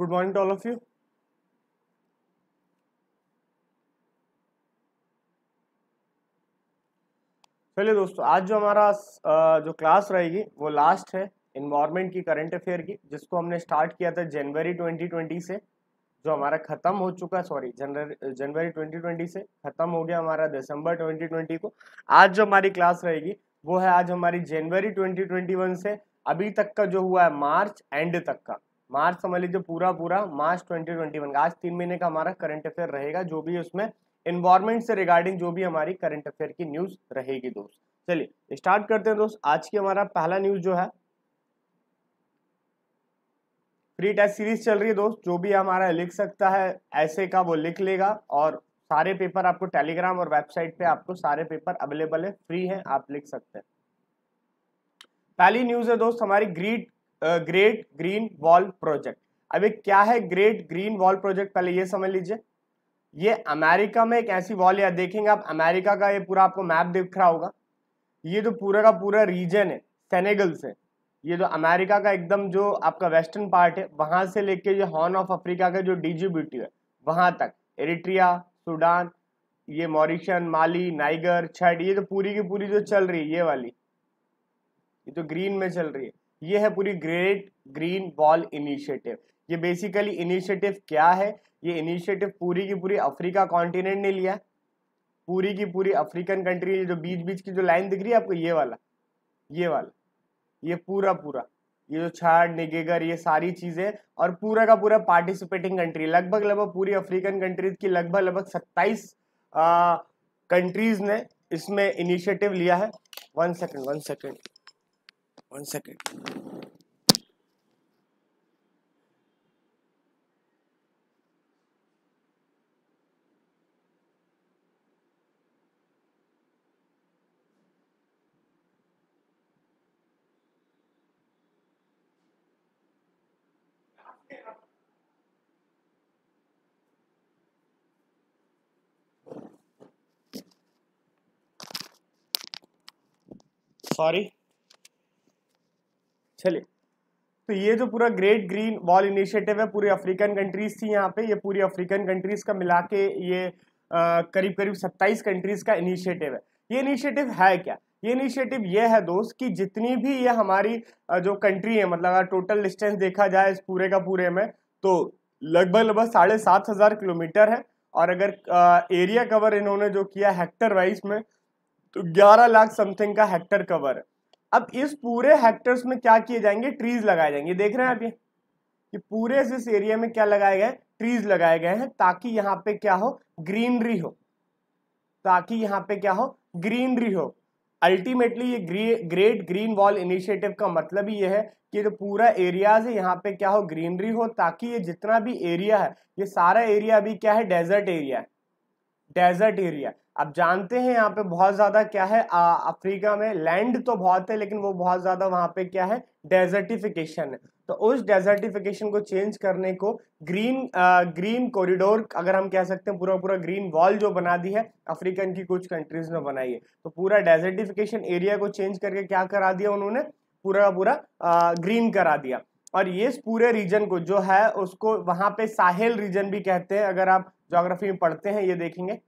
good morning to all of you चलिए दोस्तों आज जो हमारा जो क्लास रहेगी वो लास्ट है इन्वायरमेंट की करंट अफेयर की जिसको हमने स्टार्ट किया था जनवरी 2020 से जो हमारा ख़त्म हो चुका सॉरी जनवरी जनवरी 2020 से ख़त्म हो गया हमारा दिसंबर 2020 को आज जो हमारी क्लास रहेगी वो है आज हमारी जनवरी 2021 से अभी तक का जो हुआ है मार्च एंड तक का मार्च समझ लीजिए पूरा पूरा मार्च 2021 का आज तीन महीने का हमारा करंट अफेयर रहेगा जो भी उसमें इन्वायरमेंट से रिगार्डिंग जो भी हमारी करंट अफेयर की न्यूज रहेगी दोस्त चलिए स्टार्ट करते हैं दोस्त आज की हमारा पहला न्यूज जो है फ्री टेस्ट सीरीज चल रही है दोस्त जो भी हमारा लिख सकता है ऐसे का वो लिख लेगा और सारे पेपर आपको टेलीग्राम और वेबसाइट पे आपको सारे पेपर अवेलेबल है फ्री है आप लिख सकते हैं पहली न्यूज है दोस्त हमारी great great green wall project अभी क्या है ग्रेट ग्रीन वॉल प्रोजेक्ट पहले ये समझ लीजिए ये अमेरिका में एक ऐसी वॉल या देखेंगे आप अमेरिका का ये पूरा आपको मैप दिख रहा होगा ये जो तो पूरा का पूरा रीजन है सेनेगल से ये जो तो अमेरिका का एकदम जो आपका वेस्टर्न पार्ट है वहां से लेके ये हॉर्न ऑफ अफ्रीका का जो डीजीबीटी है वहां तक एरिट्रिया सूडान ये मॉरिशन माली नाइगर छठ ये तो पूरी की पूरी जो चल रही है ये वाली ये तो ग्रीन में चल रही है ये है पूरी ग्रेट ग्रीन वॉल इनिशिएटिव ये बेसिकली इनिशिएटिव क्या है ये इनिशिएटिव पूरी की पूरी अफ्रीका कॉन्टिनेंट ने लिया पूरी की पूरी अफ्रीकन कंट्री जो बीच बीच की जो लाइन दिख रही है आपको ये वाला ये वाला ये पूरा पूरा ये जो छाड़ निगेगर ये सारी चीज़ें और पूरा का पूरा पार्टिसिपेटिंग कंट्री लगभग लगभग पूरी अफ्रीकन कंट्रीज की लगभग लगभग सत्ताईस कंट्रीज ने इसमें इनिशिएटिव लिया है one second one second one second sorry चलिए तो ये जो पूरा ग्रेट ग्रीन वॉल इनिशिएटिव है पूरी अफ्रीकन कंट्रीज थी यहाँ पे ये पूरी अफ्रीकन कंट्रीज का मिला के ये आ, करीब करीब 27 कंट्रीज का इनिशिएटिव है ये इनिशिएटिव है क्या ये इनिशिएटिव ये है दोस्त कि जितनी भी ये हमारी जो कंट्री है मतलब अगर टोटल डिस्टेंस देखा जाए इस पूरे का पूरे में तो लगभग लगभग साढ़े सात हज़ार किलोमीटर है और अगर एरिया कवर इन्होंने जो किया हेक्टर वाइज में तो ग्यारह लाख समथिंग का हेक्टर कवर है अब इस पूरे हेक्टर्स में क्या किए जाएंगे ट्रीज लगाए जाएंगे देख रहे हैं आप ये कि पूरे इस एरिया में क्या लगाए गए ट्रीज लगाए गए हैं ताकि यहाँ पे क्या हो ग्रीनरी हो ताकि यहाँ पे क्या हो ग्रीनरी हो अल्टीमेटली ये ग्री ग्रेट ग्रीन वॉल इनिशिएटिव का मतलब ही ये है कि जो पूरा एरियाज है यहाँ पे क्या हो ग्रीनरी हो ताकि ये जितना भी एरिया है ये सारा एरिया अभी क्या है डेजर्ट एरिया है डेजर्ट एरिया आप जानते हैं यहाँ पे बहुत ज़्यादा क्या है आ, अफ्रीका में लैंड तो बहुत है लेकिन वो बहुत ज़्यादा वहाँ पे क्या है डेजर्टिफिकेशन है तो उस डेजर्टिफिकेशन को चेंज करने को ग्रीन आ, ग्रीन कॉरिडोर अगर हम कह सकते हैं पूरा पूरा ग्रीन वॉल जो बना दी है अफ्रीकन की कुछ कंट्रीज में बनाई है तो पूरा डेजर्टिफिकेशन एरिया को चेंज करके क्या करा दिया उन्होंने पूरा पूरा आ, ग्रीन करा दिया और ये इस पूरे रीजन को जो है उसको वहाँ पे साहेल रीजन भी कहते हैं अगर आप जोग्राफी में पढ़ते हैं ये देखेंगे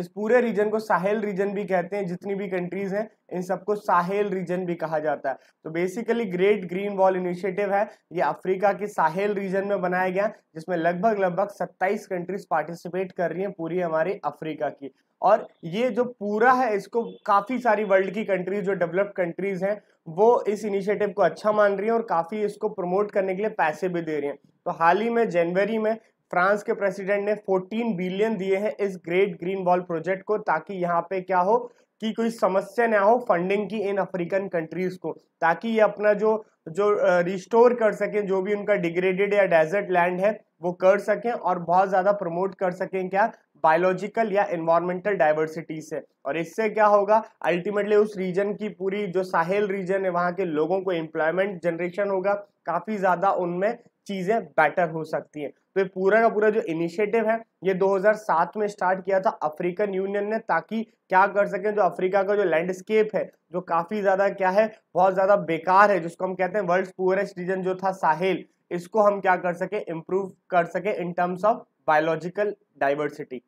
इस पूरे रीजन को साहेल रीजन भी कहते हैं जितनी भी कंट्रीज हैं इन सबको साहेल रीजन भी कहा जाता है तो basically great green wall initiative है ये अफ्रीका के साहेल रीजन में बनाया गया जिसमें लगभग लगभग 27 कंट्रीज पार्टिसिपेट कर रही हैं पूरी हमारी अफ्रीका की और ये जो पूरा है इसको काफ़ी सारी वर्ल्ड की कंट्रीज जो डेवलप्ड कंट्रीज हैं वो इस इनिशिएटिव को अच्छा मान रही हैं और काफ़ी इसको प्रमोट करने के लिए पैसे भी दे रही हैं तो हाल ही में जनवरी में फ्रांस के प्रेसिडेंट ने 14 बिलियन दिए हैं इस ग्रेट ग्रीन वॉल प्रोजेक्ट को ताकि यहाँ पे क्या हो कि कोई समस्या ना हो फंडिंग की इन अफ्रीकन कंट्रीज को ताकि ये अपना जो जो रिस्टोर कर सकें जो भी उनका डिग्रेडेड या डेजर्ट लैंड है वो कर सकें और बहुत ज़्यादा प्रमोट कर सकें क्या बायोलॉजिकल या इन्वायरमेंटल डाइवर्सिटी से और इससे क्या होगा अल्टीमेटली उस रीजन की पूरी जो साहेल रीजन है वहाँ के लोगों को एम्प्लॉयमेंट जनरेशन होगा काफ़ी ज़्यादा उनमें चीज़ें बेटर हो सकती हैं तो ये पूरा का पूरा जो इनिशिएटिव है ये 2007 में स्टार्ट किया था अफ्रीकन यूनियन ने ताकि क्या कर सकें जो अफ्रीका का जो लैंडस्केप है जो काफ़ी ज़्यादा क्या है बहुत ज़्यादा बेकार है जिसको हम कहते हैं वर्ल्ड पुअरेस्ट रीजन जो था साहिल इसको हम क्या कर सके इम्प्रूव कर सके in terms of biological diversity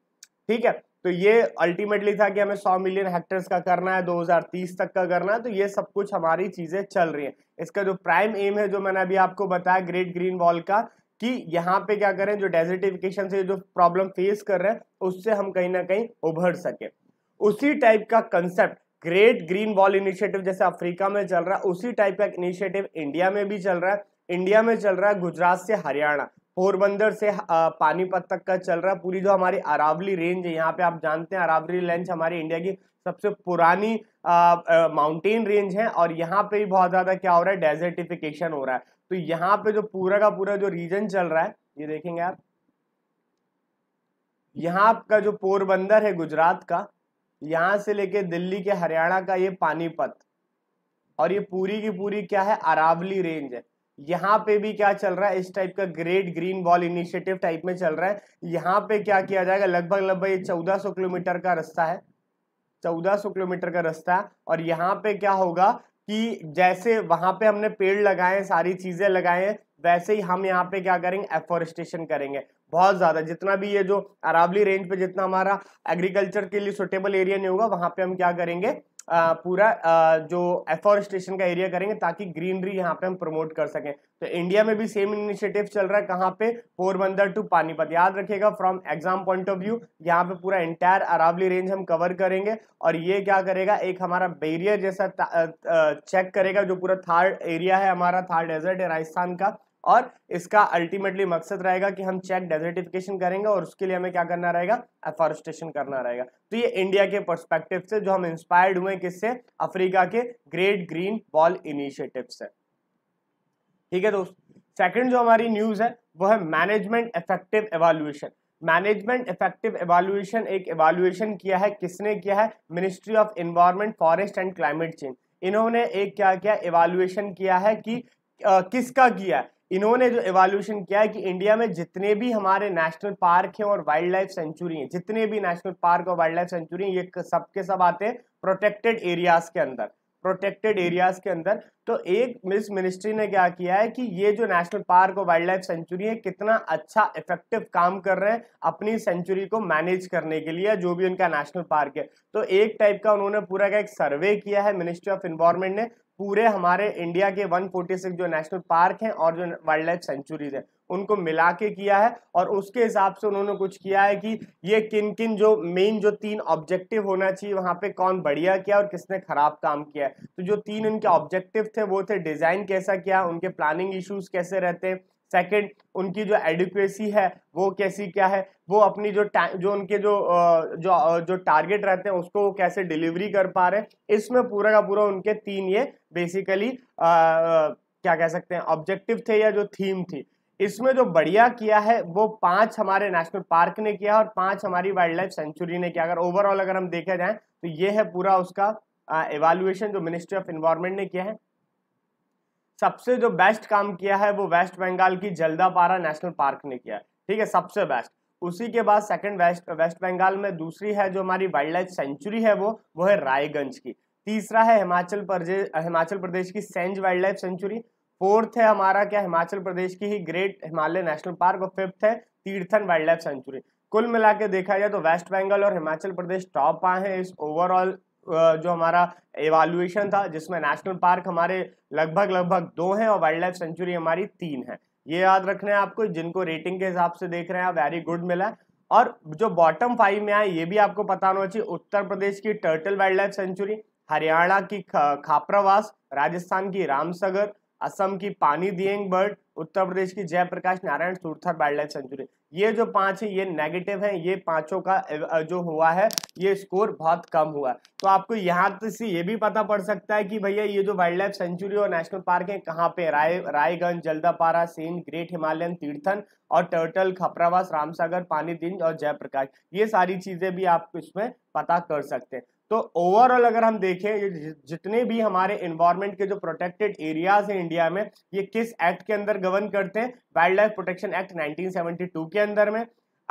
ठीक है तो ये अल्टीमेटली था कि हमें 100 मिलियन हेक्टर्स का करना है 2030 तक का करना है तो ये सब कुछ हमारी चीज़ें चल रही हैं इसका जो प्राइम एम है जो मैंने अभी आपको बताया ग्रेट ग्रीन वॉल का कि यहाँ पे क्या करें जो डेजर्टिफिकेशन से जो प्रॉब्लम फेस कर रहे हैं उससे हम कहीं ना कहीं उभर सके उसी टाइप का concept great green wall initiative जैसे अफ्रीका में चल रहा है उसी टाइप का इनिशिएटिव इंडिया में भी चल रहा है इंडिया में चल रहा है गुजरात से हरियाणा पोरबंदर से पानीपत तक का चल रहा है पूरी जो हमारी अरावली रेंज है यहाँ पे आप जानते हैं अरावली रेंज हमारी इंडिया की सबसे पुरानी माउंटेन रेंज है और यहाँ पे भी बहुत ज़्यादा क्या हो रहा है डेजर्टिफिकेशन हो रहा है तो यहां पे जो पूरा का पूरा जो रीजन चल रहा है ये देखेंगे आप यहाँ का जो पोरबंदर है गुजरात का यहां से लेके दिल्ली के हरियाणा का ये पानीपत और ये पूरी की पूरी क्या है अरावली रेंज है यहाँ पे भी क्या चल रहा है इस टाइप का great green wall initiative type में चल रहा है यहाँ पे क्या किया जाएगा लगभग लगभग ये 1400 किलोमीटर का रास्ता है 1400 किलोमीटर का रास्ता है और यहाँ पे क्या होगा कि जैसे वहां पे हमने पेड़ लगाए सारी चीज़ें लगाए हैं वैसे ही हम यहाँ पे क्या करेंगे एफोरेस्टेशन करेंगे बहुत ज़्यादा जितना भी ये जो अरावली रेंज पे जितना हमारा एग्रीकल्चर के लिए सुटेबल एरिया नहीं होगा वहां पे हम क्या करेंगे आ, पूरा आ, जो एफॉरेस्टेशन का एरिया करेंगे ताकि ग्रीनरी यहाँ पे हम प्रमोट कर सकें तो इंडिया में भी सेम इनिशिएटिव चल रहा है कहाँ पे पोरबंदर टू पानीपत याद रखिएगा from exam point of view यहाँ पे पूरा इंटायर अरावली रेंज हम कवर करेंगे और ये क्या करेगा एक हमारा बेरियर जैसा चेक करेगा जो पूरा थार्ड एरिया है हमारा थार्ड डेजर्ट है राजस्थान का और इसका अल्टीमेटली मकसद रहेगा कि हम चेक डेजर्टिफिकेशन करेंगे और उसके लिए हमें क्या करना रहेगा एफॉरेस्टेशन करना रहेगा तो ये इंडिया के परस्पेक्टिव से जो हम इंस्पायर्ड हुए किससे अफ्रीका के ग्रेट ग्रीन वॉल इनिशिएटिव से ठीक है दोस्त सेकंड जो हमारी न्यूज है वो है management effective evaluation management effective evaluation एक एवालुएशन किया है किसने किया है ministry of environment forest and climate change इन्होंने एक क्या किया एवालुएशन किया है कि आ, किसका किया है इन्होंने जो एवोल्यूशन किया है कि इंडिया में जितने भी हमारे नेशनल पार्क हैं और वाइल्ड लाइफ सेंचुरी हैं जितने भी नेशनल पार्क और वाइल्ड लाइफ सेंचुरी हैं ये सब के सब आते हैं प्रोटेक्टेड एरियाज के अंदर प्रोटेक्टेड एरियाज के अंदर तो एक मिस मिनिस्ट्री ने क्या किया है कि ये जो नेशनल पार्क और वाइल्ड लाइफ सेंचुरी है कितना अच्छा इफेक्टिव काम कर रहे हैं अपनी सेंचुरी को मैनेज करने के लिए जो भी उनका नेशनल पार्क है तो एक टाइप का उन्होंने पूरा का एक सर्वे किया है मिनिस्ट्री ऑफ इन्वायरमेंट ने पूरे हमारे इंडिया के 146 जो नेशनल पार्क हैं और जो वाइल्ड लाइफ सेंचुरीज हैं उनको मिला के किया है और उसके हिसाब से उन्होंने कुछ किया है कि ये किन किन जो मेन जो तीन ऑब्जेक्टिव होना चाहिए वहाँ पे कौन बढ़िया किया और किसने खराब काम किया है तो जो तीन उनके ऑब्जेक्टिव थे वो थे डिज़ाइन कैसा किया उनके प्लानिंग इश्यूज कैसे रहते हैं सेकंड उनकी जो एडुकेसी है वो कैसी क्या है वो अपनी जो जो उनके जो जो जो टारगेट रहते हैं उसको वो कैसे डिलीवरी कर पा रहे हैं इसमें पूरा का पूरा उनके तीन ये बेसिकली क्या कह सकते हैं ऑब्जेक्टिव थे या जो थीम थी इसमें जो बढ़िया किया है वो पांच हमारे नेशनल पार्क ने किया और पांच हमारी वाइल्ड लाइफ सेंचुरी ने किया अगर ओवरऑल अगर हम देखा जाए तो ये है पूरा उसका इवेल्युएशन जो मिनिस्ट्री ऑफ इन्वायरमेंट ने किया है सबसे जो बेस्ट काम किया है वो वेस्ट बंगाल की जल्दापारा नेशनल पार्क ने किया है ठीक है सबसे बेस्ट उसी के बाद सेकंड वेस्ट वेस्ट बंगाल में दूसरी है जो हमारी वाइल्ड लाइफ सेंचुरी है वो वो है रायगंज की तीसरा है हिमाचल प्रदेश हिमाचल प्रदेश की Sainj wildlife sanctuary fourth है हमारा क्या हिमाचल प्रदेश की ही ग्रेट हिमालय नेशनल पार्क और फिफ्थ है तीर्थन वाइल्ड लाइफ सेंचुरी कुल मिला के देखा जाए तो वेस्ट बंगाल और हिमाचल प्रदेश टॉप आए हैं इस ओवरऑल जो हमारा एवालुएशन था जिसमें नेशनल पार्क हमारे लगभग लगभग दो हैं और वाइल्ड लाइफ सेंचुरी हमारी तीन है ये याद रखना है आपको जिनको रेटिंग के हिसाब से देख रहे हैं वेरी गुड मिला है और जो बॉटम फाइव में आए ये भी आपको पता होना चाहिए उत्तर प्रदेश की turtle wildlife sanctuary Haryana की खापरावास राजस्थान की रामसगर असम की पानी दियंग बर्ड उत्तर प्रदेश की Jayaprakash Narayan Surhatal wildlife sanctuary ये जो पांच है ये नेगेटिव है ये पांचों का जो हुआ है ये स्कोर बहुत कम हुआ तो आपको यहाँ से ये भी पता पड़ सकता है कि भैया ये जो वाइल्ड लाइफ सेंचुरी और नेशनल पार्क है कहाँ पे राय रायगंज जल्दापारा सेन ग्रेट हिमालयन तीर्थन और टर्टल खपरावास रामसागर पानी दिंज और जयप्रकाश ये सारी चीजें भी आप इसमें पता कर सकते हैं तो ओवरऑल अगर हम देखें ये जितने भी हमारे इन्वायरमेंट के जो प्रोटेक्टेड एरियाज हैं इंडिया में ये किस एक्ट के अंदर गवर्न करते हैं वाइल्ड लाइफ प्रोटेक्शन एक्ट 1972 के अंदर में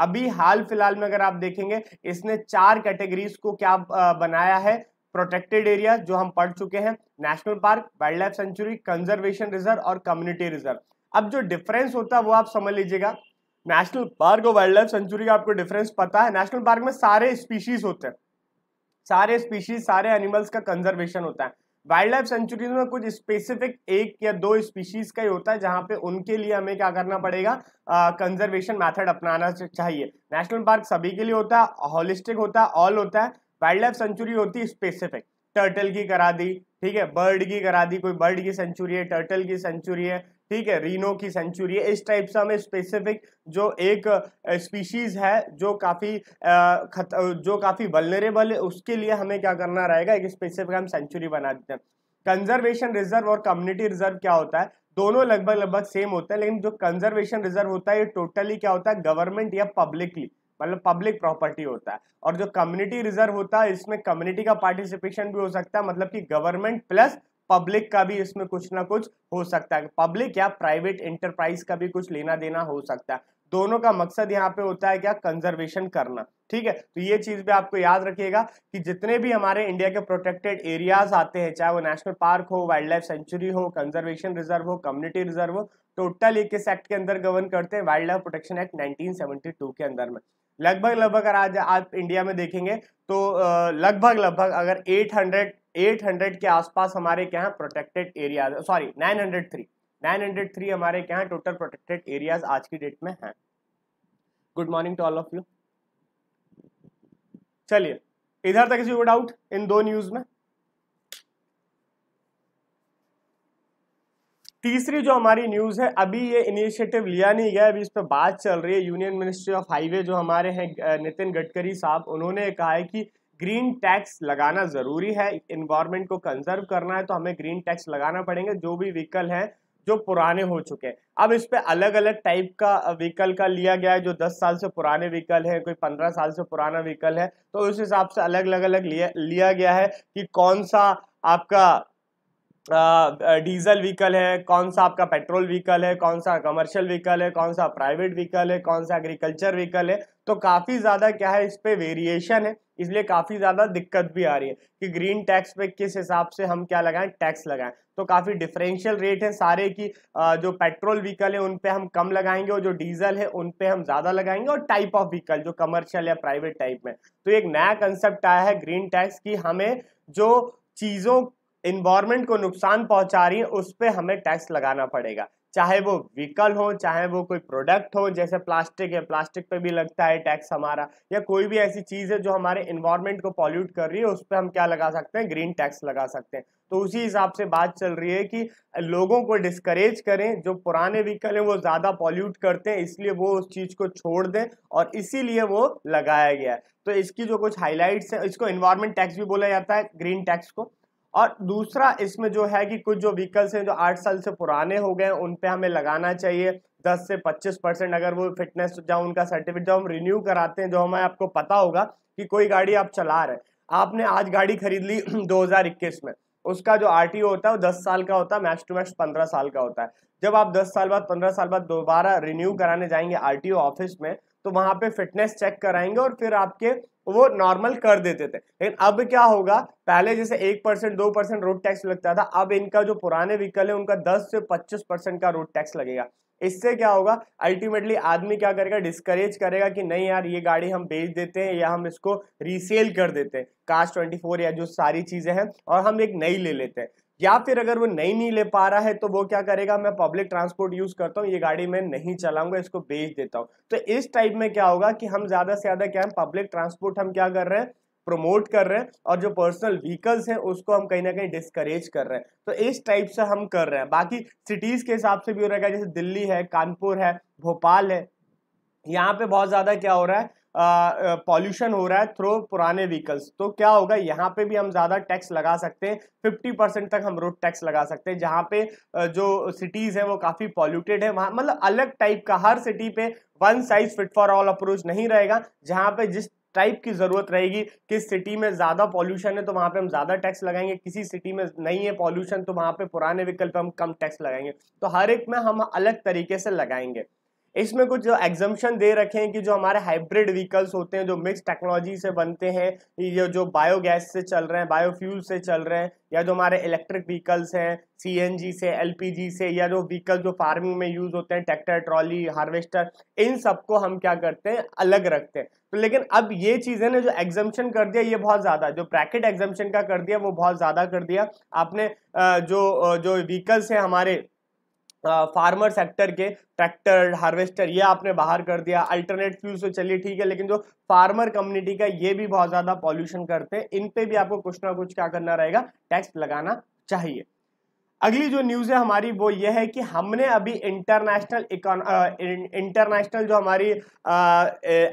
अभी हाल फिलहाल में अगर आप देखेंगे इसने चार कैटेगरीज को क्या बनाया है प्रोटेक्टेड एरिया जो हम पढ़ चुके हैं national park wildlife sanctuary conservation reserve और कम्युनिटी रिजर्व अब जो डिफरेंस होता है वो आप समझ लीजिएगा नेशनल पार्क और वाइल्ड लाइफ सेंचुरी का आपको डिफरेंस पता है नेशनल पार्क में सारे स्पीशीज होते हैं सारे स्पीशीज सारे एनिमल्स का कंजर्वेशन होता है वाइल्ड लाइफ सेंचुरीज में कुछ स्पेसिफिक एक या दो स्पीशीज का ही होता है जहाँ पे उनके लिए हमें क्या करना पड़ेगा कंजर्वेशन मेथड अपनाना चाहिए नेशनल पार्क सभी के लिए होता है हॉलिस्टिक होता है ऑल होता है वाइल्ड लाइफ सेंचुरी होती है स्पेसिफिक टर्टल की करा दी ठीक है बर्ड की करा दी कोई बर्ड की सेंचुरी है टर्टल की सेंचुरी है ठीक है रीनो की सेंचुरी है इस टाइप से हमें स्पेसिफिक जो एक स्पीशीज़ है जो काफ़ी खत जो काफ़ी वलनरेबल है उसके लिए हमें क्या करना रहेगा एक स्पेसिफिक हम सेंचुरी बना देते हैं कंजर्वेशन रिजर्व और कम्युनिटी रिजर्व क्या होता है दोनों लगभग लगभग सेम होते हैं लेकिन जो कंजर्वेशन रिजर्व होता है ये टोटली क्या होता है गवर्नमेंट या पब्लिकली मतलब पब्लिक प्रॉपर्टी होता है और जो कम्युनिटी रिजर्व होता है इसमें कम्युनिटी का पार्टिसिपेशन भी हो सकता है मतलब कि गवर्नमेंट प्लस पब्लिक का भी इसमें कुछ ना कुछ हो सकता है पब्लिक या प्राइवेट इंटरप्राइज का भी कुछ लेना देना हो सकता है दोनों का मकसद यहाँ पे होता है क्या कंजर्वेशन करना ठीक है तो ये चीज भी आपको याद रखिएगा कि जितने भी हमारे इंडिया के प्रोटेक्टेड एरियाज आते हैं चाहे वो नेशनल पार्क हो वाइल्ड लाइफ सेंचुरी हो कंजर्वेशन रिजर्व हो कम्युनिटी रिजर्व हो टोटल एक इस एक्ट के अंदर गवर्न करते हैं wildlife protection act nineteen के अंदर में लगभग लगभग अगर आज आप इंडिया में देखेंगे तो लगभग लगभग अगर एट 800 के आसपास हमारे क्या है प्रोटेक्टेड एरिया सॉरी 903 903 हमारे क्या है टोटल प्रोटेक्टेड एरियाज आज की डेट में हैं good morning to all of you चलिए इधर तक किसी को डाउट इन दो न्यूज में तीसरी जो हमारी न्यूज है अभी ये इनिशिएटिव लिया नहीं गया अभी इस पर बात चल रही है यूनियन मिनिस्ट्री ऑफ हाईवे जो हमारे हैं नितिन गडकरी साहब उन्होंने कहा है कि ग्रीन टैक्स लगाना ज़रूरी है इन्वायरमेंट को कंजर्व करना है तो हमें ग्रीन टैक्स लगाना पड़ेगा जो भी व्हीकल है जो पुराने हो चुके हैं अब इस पर अलग अलग टाइप का व्हीकल का लिया गया है जो 10 साल से पुराने व्हीकल है कोई 15 साल से पुराना व्हीकल है तो उस हिसाब से अलग अलग अलग लिया लिया गया है कि कौन सा आपका डीजल व्हीकल है कौन सा आपका पेट्रोल व्हीकल है कौन सा कमर्शियल व्हीकल है कौन सा प्राइवेट व्हीकल है कौन सा एग्रीकल्चर व्हीकल है तो काफ़ी ज़्यादा क्या है इस पर वेरिएशन है इसलिए काफ़ी ज़्यादा दिक्कत भी आ रही है कि ग्रीन टैक्स पे किस हिसाब से हम क्या लगाएं टैक्स लगाएं तो काफ़ी डिफरेंशियल रेट है सारे की जो पेट्रोल व्हीकल है उन पे हम कम लगाएंगे और जो डीजल है उन पे हम ज़्यादा लगाएंगे और टाइप ऑफ व्हीकल जो कमर्शियल या प्राइवेट टाइप में तो एक नया कंसेप्ट आया है ग्रीन टैक्स की हमें जो चीज़ों इन्वायरमेंट को नुकसान पहुंचा रही है उस पर हमें टैक्स लगाना पड़ेगा चाहे वो व्हीकल हो चाहे वो कोई प्रोडक्ट हो जैसे प्लास्टिक है प्लास्टिक पे भी लगता है टैक्स हमारा या कोई भी ऐसी चीज़ है जो हमारे इन्वायरमेंट को पॉल्यूट कर रही है उस पर हम क्या लगा सकते हैं ग्रीन टैक्स लगा सकते हैं तो उसी हिसाब से बात चल रही है कि लोगों को डिस्करेज करें जो पुराने व्हीकल हैं वो ज़्यादा पॉल्यूट करते हैं इसलिए वो उस चीज़ को छोड़ दें और इसीलिए वो लगाया गया है तो इसकी जो कुछ हाईलाइट्स है इसको इन्वायरमेंट टैक्स भी बोला जाता है ग्रीन टैक्स को और दूसरा इसमें जो है कि कुछ जो व्हीकल्स हैं जो आठ साल से पुराने हो गए हैं उन पे हमें लगाना चाहिए दस से पच्चीस परसेंट अगर वो फिटनेस जो उनका सर्टिफिकेट जब हम रिन्यू कराते हैं जो हमें आपको पता होगा कि कोई गाड़ी आप चला रहे हैं आपने आज गाड़ी खरीद ली 2021 में उसका जो आर होता है वो दस साल का होता है मैक्स टू मैक्स पंद्रह साल का होता है जब आप दस साल बाद पंद्रह साल बाद दोबारा रिन्यू कराने जाएंगे आर ऑफिस में तो वहां पे फिटनेस चेक कराएंगे और फिर आपके वो नॉर्मल कर देते थे लेकिन अब क्या होगा पहले जैसे एक परसेंट दो परसेंट रोड टैक्स लगता था अब इनका जो पुराने व्हीकल है उनका दस से पच्चीस परसेंट का रोड टैक्स लगेगा इससे क्या होगा अल्टीमेटली आदमी क्या करेगा डिस्करेज करेगा कि नहीं यार ये गाड़ी हम बेच देते हैं या हम इसको रीसेल कर देते हैं कास्ट 24 या जो सारी चीज़ें हैं और हम एक नई ले लेते हैं या फिर अगर वो नहीं नहीं ले पा रहा है तो वो क्या करेगा मैं पब्लिक ट्रांसपोर्ट यूज करता हूँ ये गाड़ी मैं नहीं चलाऊंगा इसको बेच देता हूँ तो इस टाइप में क्या होगा कि हम ज्यादा से ज्यादा क्या है पब्लिक ट्रांसपोर्ट हम क्या कर रहे हैं प्रमोट कर रहे हैं और जो पर्सनल व्हीकल्स हैं उसको हम कहीं ना कहीं डिस्करेज कर रहे हैं तो इस टाइप से हम कर रहे हैं बाकी सिटीज़ के हिसाब से भी हो रहेगा जैसे दिल्ली है कानपुर है भोपाल है यहाँ पे बहुत ज़्यादा क्या हो रहा है पॉल्यूशन हो रहा है थ्रो पुराने व्हीकल्स तो क्या होगा यहाँ पे भी हम ज़्यादा टैक्स लगा सकते हैं फिफ्टी परसेंट तक हम रोड टैक्स लगा सकते हैं जहाँ पे जो सिटीज़ है वो काफ़ी पॉल्यूटेड है वहाँ मतलब अलग टाइप का हर सिटी पे one size fit for all approach नहीं रहेगा जहाँ पे जिस टाइप की ज़रूरत रहेगी किस सिटी में ज़्यादा पॉल्यूशन है तो वहाँ पे हम ज़्यादा टैक्स लगाएंगे किसी सिटी में नहीं है पॉल्यूशन तो वहाँ पे पुराने व्हीकल पे हम कम टैक्स लगाएंगे तो हर एक में हम अलग तरीके से लगाएंगे इसमें कुछ जो एग्जम्पन दे रखे हैं कि जो हमारे हाइब्रिड व्हीकल्स होते हैं जो मिक्स टेक्नोलॉजी से बनते हैं ये जो बायोगैस से चल रहे हैं बायोफ्यूल से चल रहे हैं या जो हमारे इलेक्ट्रिक व्हीकल्स हैं सीएनजी से एलपीजी से या जो व्हीकल जो फार्मिंग में यूज़ होते हैं ट्रैक्टर ट्रॉली हार्वेस्टर इन सबको हम क्या करते हैं अलग रखते हैं तो लेकिन अब ये चीज़ें ने जो एग्जम्पन कर दिया ये बहुत ज़्यादा जो ब्रैकेट एग्जम्पन का कर दिया वो बहुत ज़्यादा कर दिया आपने जो जो व्हीकल्स हैं हमारे फार्मर सेक्टर के ट्रैक्टर हार्वेस्टर ये आपने बाहर कर दिया अल्टरनेट फ्यूल से चलिए ठीक है लेकिन जो फार्मर कम्युनिटी का ये भी बहुत ज़्यादा पॉल्यूशन करते हैं इन पे भी आपको कुछ ना कुछ क्या करना रहेगा टैक्स लगाना चाहिए अगली जो न्यूज़ है हमारी वो ये है कि हमने अभी इंटरनेशनल इंटरनेशनल जो हमारी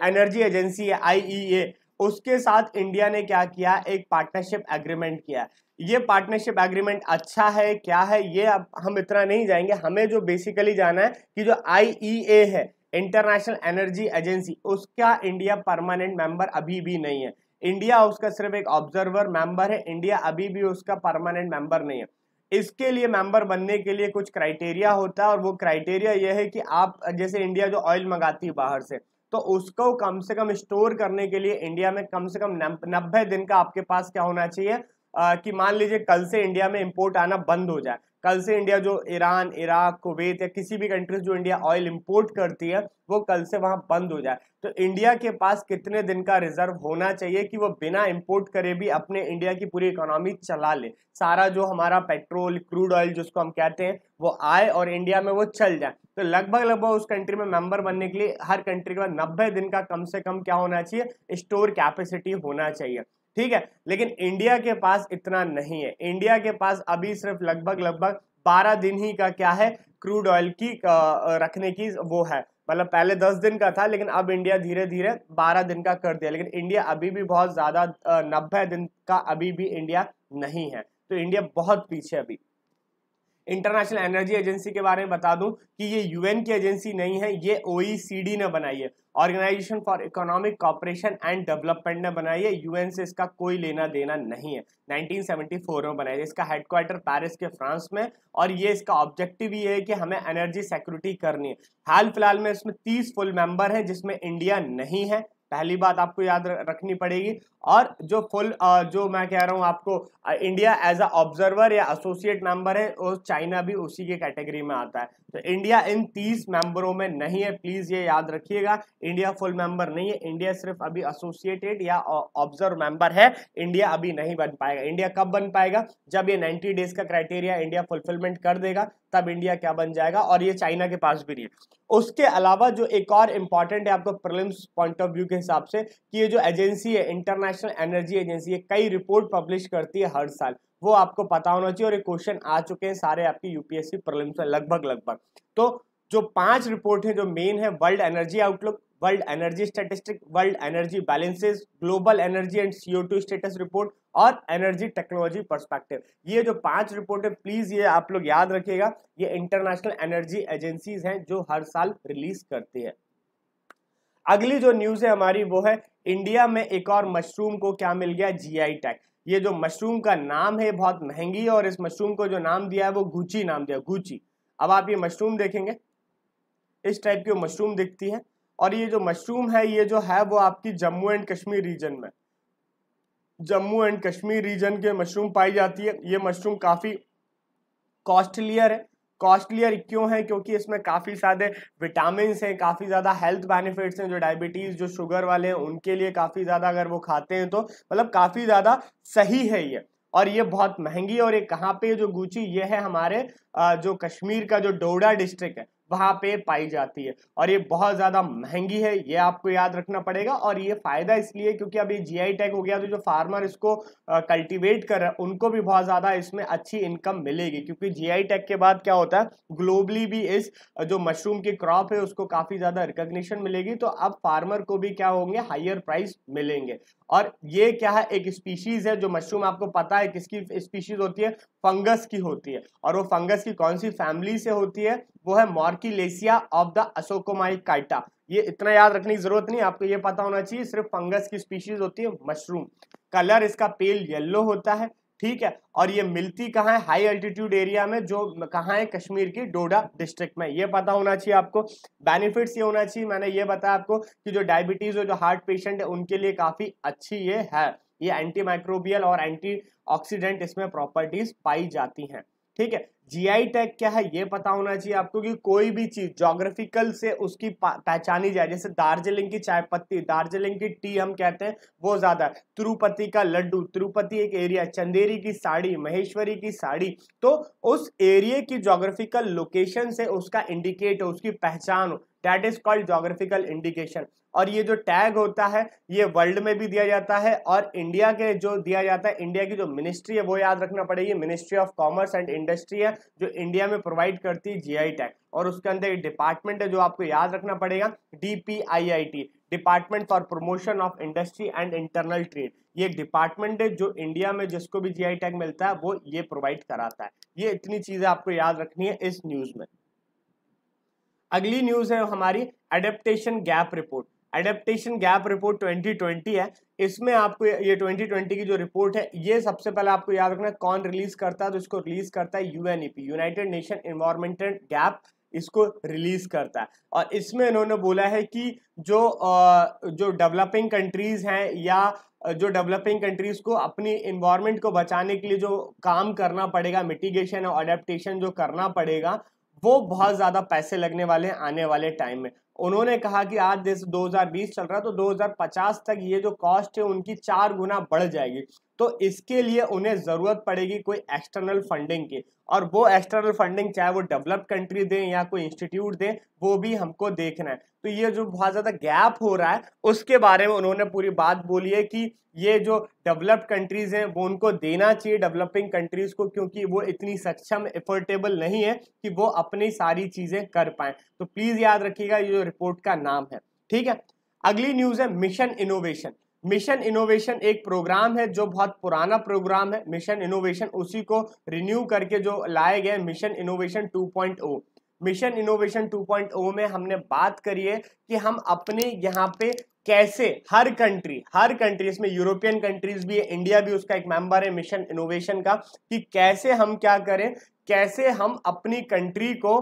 एनर्जी एजेंसी है आई उसके साथ इंडिया ने क्या किया एक पार्टनरशिप एग्रीमेंट किया ये पार्टनरशिप एग्रीमेंट अच्छा है क्या है ये अब हम इतना नहीं जाएंगे हमें जो बेसिकली जाना है कि जो आई e है इंटरनेशनल एनर्जी एजेंसी उसका इंडिया परमानेंट मेंबर अभी भी नहीं है इंडिया उसका सिर्फ एक ऑब्जर्वर मेंबर है इंडिया अभी भी उसका परमानेंट मेंबर नहीं है इसके लिए मेंबर बनने के लिए कुछ क्राइटेरिया होता है और वो क्राइटेरिया यह है कि आप जैसे इंडिया जो ऑयल मंगाती है बाहर से तो उसको कम से कम स्टोर करने के लिए इंडिया में कम से कम नब्बे दिन का आपके पास क्या होना चाहिए आ, कि मान लीजिए कल से इंडिया में इंपोर्ट आना बंद हो जाए कल से इंडिया जो ईरान इराक कुवैत या किसी भी कंट्री जो इंडिया ऑयल इंपोर्ट करती है वो कल से वहाँ बंद हो जाए तो इंडिया के पास कितने दिन का रिजर्व होना चाहिए कि वो बिना इंपोर्ट करे भी अपने इंडिया की पूरी इकोनॉमी चला ले सारा जो हमारा पेट्रोल क्रूड ऑयल जिसको हम कहते हैं वो आए और इंडिया में वो चल जाए तो लगभग लगभग उस कंट्री में मेंबर बनने के लिए हर कंट्री के बाद नब्बे दिन का कम से कम क्या होना चाहिए स्टोर कैपेसिटी होना चाहिए ठीक है लेकिन इंडिया के पास इतना नहीं है इंडिया के पास अभी सिर्फ लगभग लगभग बारह दिन ही का क्या है क्रूड ऑयल की रखने की वो है मतलब पहले दस दिन का था लेकिन अब इंडिया धीरे धीरे बारह दिन का कर दिया लेकिन इंडिया अभी भी बहुत ज़्यादा नब्बे दिन का अभी भी इंडिया नहीं है तो इंडिया बहुत पीछे अभी इंटरनेशनल एनर्जी एजेंसी के बारे में बता दूं कि ये यूएन की एजेंसी नहीं है ये ओईसीडी ने बनाई है organization for economic cooperation and development ने बनाई है यूएन से इसका कोई लेना देना नहीं है 1974 में बनाई है इसका हेडक्वार्टर पेरिस के फ्रांस में और ये इसका ऑब्जेक्टिव ये है कि हमें एनर्जी सिक्योरिटी करनी है हाल फिलहाल में इसमें 30 फुल मेंबर हैं जिसमें इंडिया नहीं है पहली बात आपको याद रखनी पड़ेगी और जो फुल जो मैं कह रहा हूँ आपको इंडिया एज अ ऑब्जर्वर या एसोसिएट मेंबर है और चाइना भी उसी के कैटेगरी में आता है तो इंडिया इन तीस मेंबरों में नहीं है प्लीज़ ये याद रखिएगा इंडिया फुल मेंबर नहीं है इंडिया सिर्फ अभी एसोसिएटेड या ऑब्जर्व मेंबर है इंडिया अभी नहीं बन पाएगा इंडिया कब बन पाएगा जब ये नाइन्टी डेज का क्राइटेरिया इंडिया फुलफिलमेंट कर देगा तब इंडिया क्या बन जाएगा और ये चाइना के पास भी नहीं है उसके अलावा जो एक और इम्पॉर्टेंट है आपको प्रिलिम्स पॉइंट ऑफ व्यू के हिसाब से कि ये जो एजेंसी है इंटरनेशनल एनर्जी एजेंसी है कई रिपोर्ट पब्लिश करती है हर साल वो आपको पता होना चाहिए और ये क्वेश्चन आ चुके हैं सारे आपकी यूपीएससी प्रिलिम्स में लगभग लगभग तो जो पांच रिपोर्ट है जो मेन है world energy outlook world energy statistic world energy balances global energy and CO two status report और एनर्जी टेक्नोलॉजी परस्पेक्टिव ये जो पांच रिपोर्ट है प्लीज ये आप लोग याद रखिएगा ये इंटरनेशनल एनर्जी एजेंसीज हैं जो हर साल रिलीज करती है अगली जो न्यूज है हमारी वो है इंडिया में एक और मशरूम को क्या मिल गया आई टैग ये जो मशरूम का नाम है बहुत महंगी है और इस मशरूम को जो नाम दिया है वो गुची नाम दिया गुची अब आप ये मशरूम देखेंगे इस टाइप की मशरूम दिखती है और ये जो मशरूम है ये जो है वो आपकी जम्मू एंड कश्मीर रीजन में जम्मू एंड कश्मीर रीजन के मशरूम पाई जाती है ये मशरूम काफ़ी कॉस्टलियर है कॉस्टलियर क्यों है क्योंकि इसमें काफ़ी सारे विटामिन हैं काफ़ी ज़्यादा हेल्थ बेनिफिट्स हैं जो डायबिटीज़ जो शुगर वाले हैं उनके लिए काफ़ी ज़्यादा अगर वो खाते हैं तो मतलब काफ़ी ज़्यादा सही है ये और ये बहुत महंगी और ये कहाँ पे जो गुची ये है हमारे जो कश्मीर का जो डोडा डिस्ट्रिक्ट है वहां पे पाई जाती है और ये बहुत ज़्यादा महंगी है ये आपको याद रखना पड़ेगा और ये फ़ायदा इसलिए क्योंकि अभी जीआई टैग हो गया तो जो फार्मर इसको कल्टीवेट कर रहे हैं उनको भी बहुत ज़्यादा इसमें अच्छी इनकम मिलेगी क्योंकि जीआई टैग के बाद क्या होता है ग्लोबली भी इस जो मशरूम की क्रॉप है उसको काफ़ी ज़्यादा रिकोगशन मिलेगी तो अब फार्मर को भी क्या होंगे हाइयर प्राइस मिलेंगे और ये क्या है एक स्पीशीज़ है जो मशरूम आपको पता है किसकी स्पीशीज़ होती है फंगस की होती है और वो फंगस की कौन सी फैमिली से होती है वो है मॉर्किलेसिया ऑफ द काइटा ये इतना याद रखने की जरूरत नहीं आपको ये पता होना चाहिए सिर्फ फंगस की स्पीशीज होती है मशरूम कलर इसका पेल येल्लो होता है ठीक है और ये मिलती कहाँ है हाई अल्टीट्यूड एरिया में जो कहाँ है कश्मीर की डोडा डिस्ट्रिक्ट में ये पता होना चाहिए आपको बेनिफिट्स ये होना चाहिए मैंने ये बताया आपको कि जो डायबिटीज और जो हार्ट पेशेंट है उनके लिए काफ़ी अच्छी ये है ये एंटी माइक्रोबियल और एंटी ऑक्सीडेंट इसमें प्रॉपर्टीज पाई जाती हैं ठीक है जीआई टैग क्या है ये पता होना चाहिए आपको कि कोई भी चीज़ जोग्राफिकल से उसकी पहचानी जाए जैसे दार्जिलिंग की चाय पत्ती दार्जिलिंग की टी हम कहते हैं वो ज़्यादा तिरुपति का लड्डू तिरुपति एक एरिया चंदेरी की साड़ी महेश्वरी की साड़ी तो उस एरिए की जोग्राफिकल लोकेशन से उसका इंडिकेट हो उसकी पहचान हो that is called geographical indication और ये जो टैग होता है ये वर्ल्ड में भी दिया जाता है और इंडिया के जो दिया जाता है इंडिया की जो मिनिस्ट्री है वो याद रखना पड़ेगी ministry of commerce and industry है जो इंडिया में प्रोवाइड करती है जीआई टैग और उसके अंदर एक डिपार्टमेंट है जो आपको याद रखना पड़ेगा DPIIT department for promotion of industry and internal trade ये एक डिपार्टमेंट है जो इंडिया में जिसको भी जीआई टैग मिलता है वो ये प्रोवाइड कराता है ये इतनी चीज़ें आपको याद रखनी है इस न्यूज़ में अगली न्यूज है हमारी adaptation gap report adaptation gap report 2020 है इसमें आपको ये 2020 की जो रिपोर्ट है ये सबसे पहले आपको याद रखना कौन रिलीज करता है तो इसको रिलीज करता है UNEP united nation environmental gap इसको रिलीज करता है और इसमें इन्होंने बोला है कि जो जो डेवलपिंग कंट्रीज हैं या जो डेवलपिंग कंट्रीज़ को अपनी इन्वायरमेंट को बचाने के लिए जो काम करना पड़ेगा मिटिगेशन और अडेप्टेशन जो करना पड़ेगा वो बहुत ज़्यादा पैसे लगने वाले हैं आने वाले टाइम में उन्होंने कहा कि आज जैसे 2020 चल रहा है तो 2050 तक ये जो कॉस्ट है उनकी चार गुना बढ़ जाएगी तो इसके लिए उन्हें ज़रूरत पड़ेगी कोई एक्सटर्नल फंडिंग की और वो एक्सटर्नल फंडिंग चाहे वो डेवलप्ड कंट्री दें या कोई इंस्टीट्यूट दें वो भी हमको देखना है तो ये जो बहुत ज़्यादा गैप हो रहा है उसके बारे में उन्होंने पूरी बात बोली है कि ये जो डेवलप्ड कंट्रीज़ हैं वो उनको देना चाहिए डेवलपिंग कंट्रीज़ को क्योंकि वो इतनी सक्षम एफोर्टेबल नहीं है कि वो अपनी सारी चीज़ें कर पाएँ तो प्लीज़ याद रखिएगा ये जो रिपोर्ट का नाम है ठीक है अगली न्यूज़ है मिशन इनोवेशन मिशन इनोवेशन एक प्रोग्राम है जो बहुत पुराना प्रोग्राम है मिशन इनोवेशन उसी को रिन्यू करके जो लाए गए मिशन इनोवेशन 2.0 मिशन इनोवेशन 2.0 में हमने बात करी है कि हम अपने यहाँ पे कैसे हर कंट्री हर कंट्री इसमें यूरोपियन कंट्रीज भी है इंडिया भी उसका एक मेंबर है मिशन इनोवेशन का कि कैसे हम क्या करें कैसे हम अपनी कंट्री को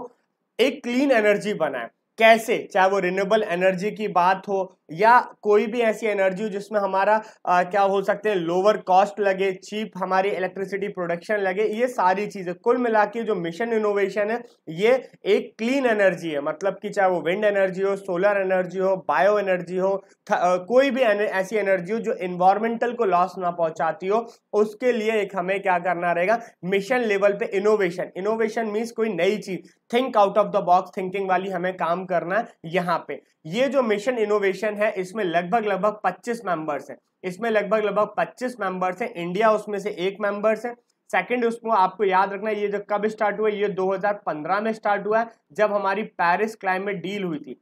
एक क्लीन एनर्जी बनाएं कैसे चाहे वो रिन्यूएबल एनर्जी की बात हो या कोई भी ऐसी एनर्जी हो जिसमें हमारा आ, क्या हो सकते हैं लोअर कॉस्ट लगे चीप हमारी इलेक्ट्रिसिटी प्रोडक्शन लगे ये सारी चीज़ें कुल मिला के जो मिशन इनोवेशन है ये एक क्लीन एनर्जी है मतलब कि चाहे वो विंड एनर्जी हो सोलर एनर्जी हो बायो एनर्जी हो आ, कोई भी एन, ऐसी एनर्जी हो जो इन्वायरमेंटल को लॉस ना पहुंचाती हो उसके लिए एक हमें क्या करना रहेगा मिशन लेवल पे इनोवेशन इनोवेशन मीन्स कोई नई चीज़ think out of the box thinking वाली हमें काम करना है यहाँ पे ये जो मिशन इनोवेशन है इसमें लगभग लगभग 25 मेंबर्स हैं इसमें लगभग लगभग 25 मेंबर्स हैं इंडिया उसमें से एक मेंबर्स है सेकंड उसको आपको याद रखना ये जो कब स्टार्ट हुआ ये 2015 में स्टार्ट हुआ है जब हमारी पेरिस क्लाइमेट डील हुई थी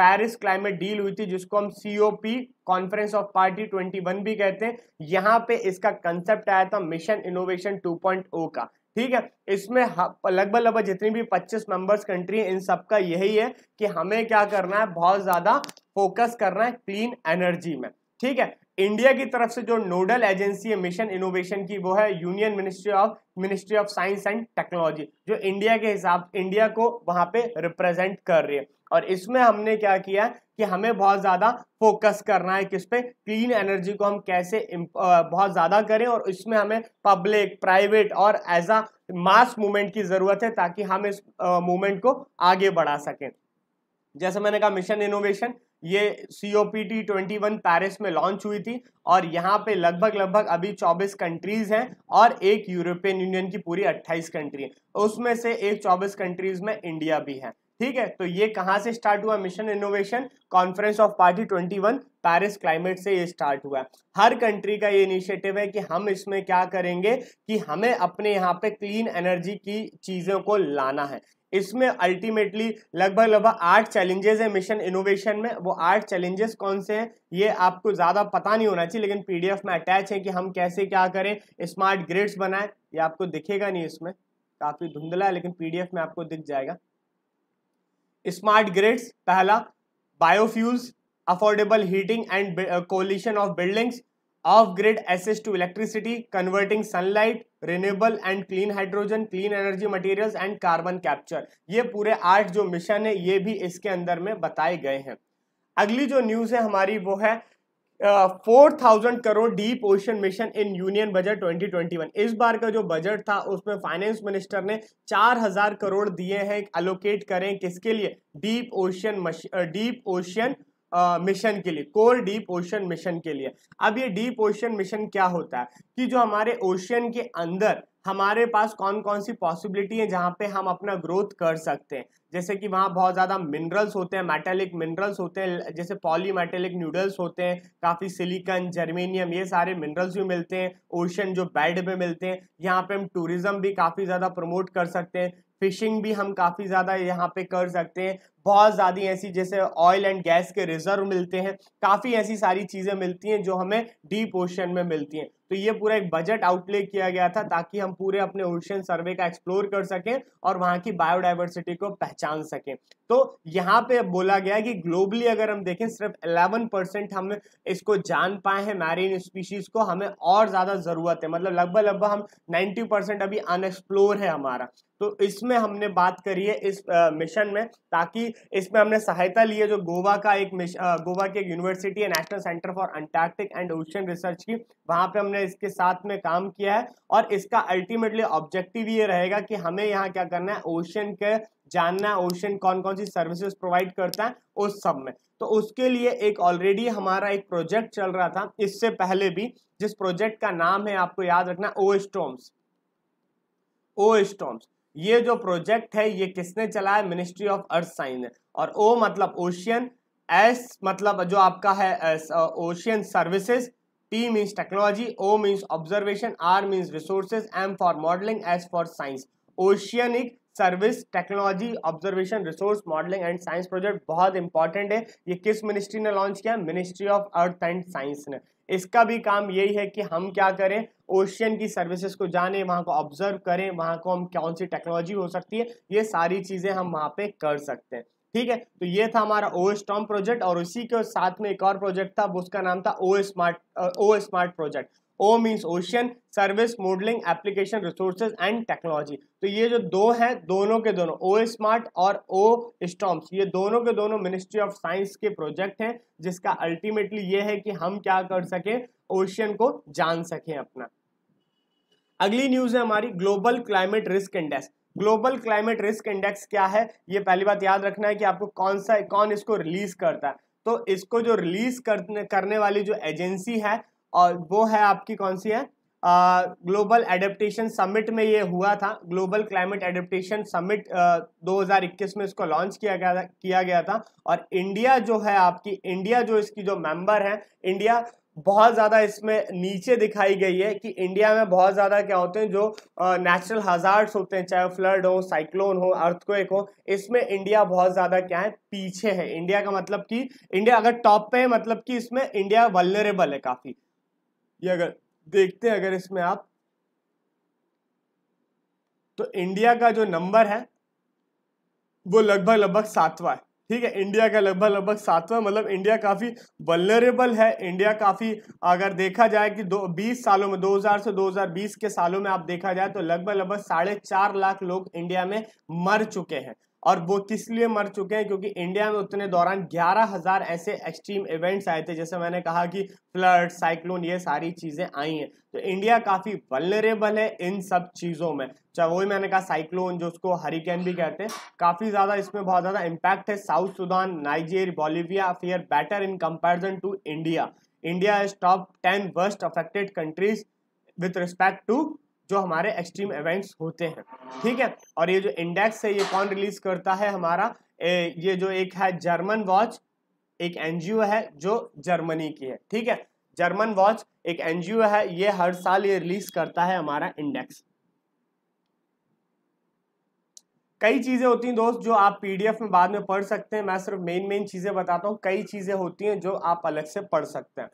पेरिस क्लाइमेट डील हुई थी जिसको हम सीओपी कॉन्फ्रेंस ऑफ पार्टी 21 भी कहते हैं यहाँ पे इसका कंसेप्ट आया था मिशन इनोवेशन 2.0 का ठीक है इसमें लगभग लगभग जितनी भी 25 मेंबर्स कंट्री इन सब का यही है कि हमें क्या करना है बहुत ज़्यादा फोकस करना है क्लीन एनर्जी में ठीक है इंडिया की तरफ से जो नोडल एजेंसी है मिशन इनोवेशन की वो है union ministry of ministry of science and technology जो इंडिया के हिसाब इंडिया को वहां पे रिप्रेजेंट कर रही है और इसमें हमने क्या किया कि हमें बहुत ज़्यादा फोकस करना है किस पे क्लीन एनर्जी को हम कैसे बहुत ज़्यादा करें और इसमें हमें पब्लिक प्राइवेट और एज अ मास मूवमेंट की ज़रूरत है ताकि हम इस मूवमेंट को आगे बढ़ा सकें जैसे मैंने कहा मिशन इनोवेशन ये C O P T twenty one Paris में लॉन्च हुई थी और यहाँ पे लगभग लगभग अभी 24 कंट्रीज़ हैं और एक यूरोपियन यूनियन की पूरी 28 कंट्री है उसमें से एक 24 कंट्रीज़ में इंडिया भी है ठीक है तो ये कहाँ से स्टार्ट हुआ mission innovation conference of party 21 Paris climate से ये स्टार्ट हुआ है हर कंट्री का ये इनिशिएटिव है कि हम इसमें क्या करेंगे कि हमें अपने यहाँ पे क्लीन एनर्जी की चीज़ों को लाना है इसमें अल्टीमेटली लगभग लगभग आठ चैलेंजेस है मिशन इनोवेशन में वो आठ चैलेंजेस कौन से हैं ये आपको ज़्यादा पता नहीं होना चाहिए लेकिन पीडीएफ में अटैच है कि हम कैसे क्या करें स्मार्ट ग्रिड्स बनाए ये आपको दिखेगा नहीं इसमें काफ़ी धुंधला है लेकिन पीडीएफ में आपको दिख जाएगा स्मार्ट ग्रिड्स पहला biofuels affordable heating and coalition of buildings off grid access to electricity converting sunlight renewable and clean hydrogen clean energy materials and carbon capture ये पूरे आठ जो मिशन है ये भी इसके अंदर में बताए गए हैं अगली जो न्यूज है हमारी वो है four uh, thousand crore deep ocean mission in union budget 2021 इस बार का जो बजट था उसमें फाइनेंस मिनिस्टर ने चार हजार करोड़ दिए हैं अलोकेट करें किसके लिए deep ocean deep ocean mission के लिए कोर डीप ओशन मिशन के लिए अब ये डीप ओशन मिशन क्या होता है कि जो हमारे ओशन के अंदर हमारे पास कौन कौन सी पॉसिबिलिटी है जहाँ पे हम अपना ग्रोथ कर सकते हैं जैसे कि वहाँ बहुत ज़्यादा मिनरल्स होते हैं मेटेलिक मिनरल्स होते हैं जैसे पॉली मेटेलिक न्यूडल्स होते हैं काफ़ी सिलिकन जर्मेनियम ये सारे मिनरल्स भी मिलते हैं ओशन जो बेड में मिलते हैं यहाँ पे हम टूरिज़्म भी काफ़ी ज़्यादा प्रमोट कर सकते हैं फिशिंग भी हम काफ़ी ज़्यादा यहाँ पे कर सकते हैं बहुत ज़्यादा ऐसी जैसे ऑयल एंड गैस के रिजर्व मिलते हैं काफ़ी ऐसी सारी चीज़ें मिलती हैं जो हमें डीप ओशन में मिलती हैं तो ये पूरा एक बजट आउटले किया गया था ताकि हम पूरे अपने ओशन सर्वे का एक्सप्लोर कर सकें और वहाँ की बायोडाइवर्सिटी को पहचान सकें तो यहाँ पे बोला गया कि ग्लोबली अगर हम देखें सिर्फ 11 परसेंट हम इसको जान पाए हैं मैरीन स्पीशीज़ को हमें और ज़्यादा ज़रूरत है मतलब लगभग लगभग हम 90 परसेंट अभी अनएक्सप्लोर है हमारा तो इसमें हमने बात करी है इस मिशन में ताकि इसमें हमने सहायता ली है जो गोवा का एक गोवा की एक यूनिवर्सिटी है national centre for Antarctic and ocean research की वहां पे हमने इसके साथ में काम किया है और इसका अल्टीमेटली ऑब्जेक्टिव ये रहेगा कि हमें यहाँ क्या करना है ओशन के जानना है ओशन कौन कौन सी सर्विसेज प्रोवाइड करता है उस सब में तो उसके लिए एक ऑलरेडी हमारा एक प्रोजेक्ट चल रहा था इससे पहले भी जिस प्रोजेक्ट का नाम है आपको याद रखना ओ स्टोम्स ओ स्टोम्स ये जो प्रोजेक्ट है ये किसने चलाया मिनिस्ट्री ऑफ अर्थ साइंस ने और ओ मतलब ओशियन एस मतलब जो आपका है ocean services T means technology O means observation R means resources M for modelling S for science oceanic service technology observation resource modelling and science project बहुत important है ये किस मिनिस्ट्री ने लॉन्च किया ministry of earth and science ने इसका भी काम यही है कि हम क्या करें ओशियन की सर्विसेज को जाने वहाँ को ऑब्जर्व करें वहाँ को हम कौन सी टेक्नोलॉजी हो सकती है ये सारी चीज़ें हम वहाँ पे कर सकते हैं ठीक है तो ये था हमारा ओ स्टॉम प्रोजेक्ट और उसी के साथ में एक और प्रोजेक्ट था उसका नाम था O smart O smart project O means ocean service modelling application resources and technology तो ये जो दो हैं दोनों के दोनों ओ स्मार्ट और ओ स्टॉम्स ये दोनों के दोनों मिनिस्ट्री ऑफ साइंस के प्रोजेक्ट हैं जिसका अल्टीमेटली ये है कि हम क्या कर सकें ओशियन को जान सकें अपना अगली न्यूज है हमारी global climate risk index global climate risk index क्या है ये पहली बात याद रखना है कि आपको कौन सा कौन इसको रिलीज करता है तो इसको जो रिलीज करने करने वाली जो एजेंसी है और वो है आपकी कौन सी है ग्लोबल एडेप्टेशन समिट में ये हुआ था ग्लोबल क्लाइमेट एडेप्टेशन समिट 2021 में इसको लॉन्च किया गया किया गया था और इंडिया जो है आपकी इंडिया जो इसकी जो मेंबर है इंडिया बहुत ज़्यादा इसमें नीचे दिखाई गई है कि इंडिया में बहुत ज़्यादा क्या होते हैं जो नेचुरल हजार्ड्स होते हैं चाहे फ्लड हो साइक्लोन हो अर्थक्वेक हो इसमें इंडिया बहुत ज़्यादा क्या है पीछे है इंडिया का मतलब कि इंडिया अगर टॉप पे है मतलब कि इसमें इंडिया वल्नरेबल है काफ़ी ये अगर देखते हैं अगर इसमें आप तो इंडिया का जो नंबर है वो लगभग लगभग सातवा है ठीक है इंडिया का लगभग लगभग सातवा मतलब इंडिया काफ़ी वलरेबल है इंडिया काफ़ी अगर देखा जाए कि दो बीस सालों में 2000 से 2020 के सालों में आप देखा जाए तो लगभग लगभग साढ़े चार लाख लोग इंडिया में मर चुके हैं और वो किस लिए मर चुके हैं क्योंकि इंडिया में उतने दौरान ग्यारह हज़ार ऐसे एक्सट्रीम इवेंट्स आए थे जैसे मैंने कहा कि फ्लड साइक्लोन ये सारी चीज़ें आई हैं तो इंडिया काफ़ी वलरेबल है इन सब चीज़ों में चाहे वही मैंने कहा साइक्लोन जो उसको हरिकेन भी कहते हैं काफ़ी ज़्यादा इसमें बहुत ज़्यादा इम्पैक्ट है South Sudan Niger Bolivia fair better in comparison to India India is top ten worst affected countries with respect to जो हमारे एक्सट्रीम इवेंट्स होते हैं ठीक है और ये जो इंडेक्स है ये कौन रिलीज करता है हमारा ए, ये जो एक है जर्मन वॉच एक एनजीओ है जो जर्मनी की है ठीक है जर्मन वॉच एक एनजीओ है ये हर साल ये रिलीज करता है हमारा इंडेक्स कई चीज़ें होती हैं दोस्त जो आप पीडीएफ में बाद में पढ़ सकते हैं मैं सिर्फ मेन मेन चीज़ें बताता हूँ कई चीज़ें होती हैं जो आप अलग से पढ़ सकते हैं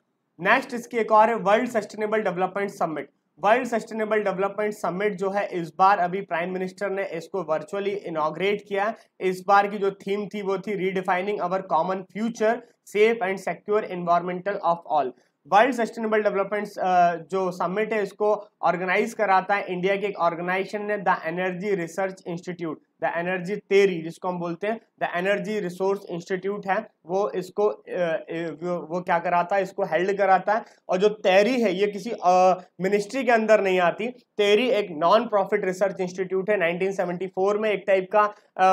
नेक्स्ट इसकी एक और है world sustainable development summit world sustainable development summit जो है इस बार अभी प्राइम मिनिस्टर ने इसको वर्चुअली इनाग्रेट किया इस बार की जो थीम थी वो थी redefining our common future safe and secure environmental of all world sustainable development जो समिट है इसको ऑर्गेनाइज कराता है इंडिया के एक ऑर्गेनाइजेशन ने the energy research institute the energy TERI जिसको हम बोलते हैं द एनर्जी रिसोर्स इंस्टीट्यूट है वो इसको वो क्या कराता है इसको हेल्ड कराता है और जो तेरी है ये किसी मिनिस्ट्री के अंदर नहीं आती तेरी एक नॉन प्रॉफिट रिसर्च इंस्टीट्यूट है 1974 में एक टाइप का आ,